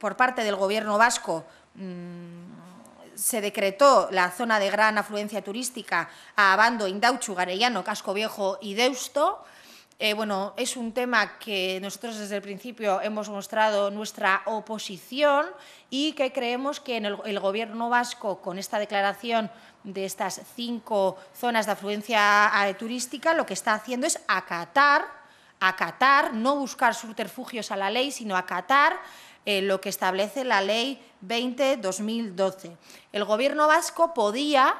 por parte del Gobierno vasco mm, se decretó la zona de gran afluencia turística a Abando, Indauchu, Garellano, Casco Viejo y Deusto. Eh, bueno, es un tema que nosotros desde el principio hemos mostrado nuestra oposición y que creemos que el, Gobierno vasco, con esta declaración de estas cinco zonas de afluencia eh, turística, lo que está haciendo es acatar acatar, no buscar subterfugios a la ley, sino acatar eh, lo que establece la Ley 20-2012. El Gobierno vasco podía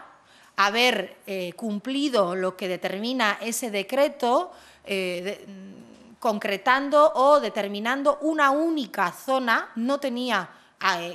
haber eh, cumplido lo que determina ese decreto, eh, mm, concretando o determinando una única zona, no tenía,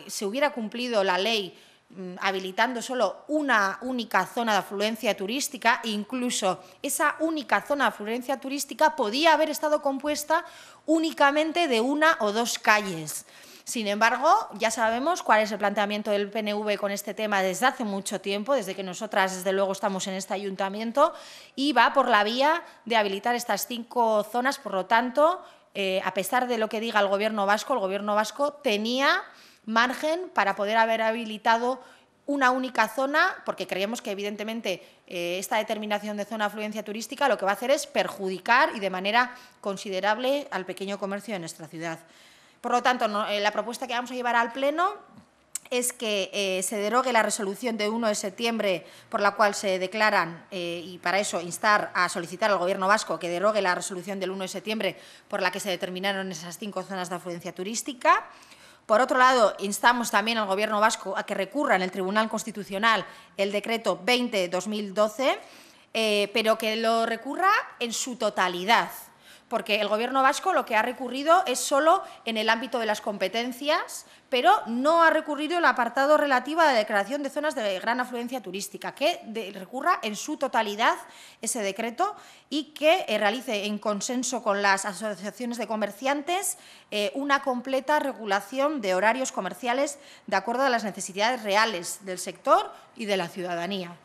se hubiera cumplido la ley Mm, habilitando solo una única zona de afluencia turística, e incluso esa única zona de afluencia turística podía haber estado compuesta únicamente de una o dos calles. Sin embargo, ya sabemos cuál es el planteamiento del PNV con este tema desde hace mucho tiempo, desde que nosotras, desde luego, estamos en este ayuntamiento, y va por la vía de habilitar estas cinco zonas. Por lo tanto, eh, a pesar de lo que diga el Gobierno vasco, el Gobierno vasco tenía margen para poder haber habilitado una única zona, porque creemos que evidentemente eh, esta determinación de zona de afluencia turística lo que va a hacer es perjudicar y de manera considerable al pequeño comercio de nuestra ciudad. Por lo tanto, eh, la propuesta que vamos a llevar al Pleno es que eh, se derogue la resolución del 1 de septiembre por la cual se declaran, y para eso instar a solicitar al Gobierno vasco que derogue la resolución del 1 de septiembre por la que se determinaron esas cinco zonas de afluencia turística. Por otro lado, instamos también al Gobierno vasco a que recurra en el Tribunal Constitucional el decreto 20-2012, eh, pero que lo recurra en su totalidad, porque el Gobierno vasco lo que ha recurrido es solo en el ámbito de las competencias, pero no ha recurrido el apartado relativo a la declaración de zonas de gran afluencia turística, que recurra en su totalidad ese decreto y que eh, realice en consenso con las asociaciones de comerciantes eh, una completa regulación de horarios comerciales de acuerdo a las necesidades reales del sector y de la ciudadanía.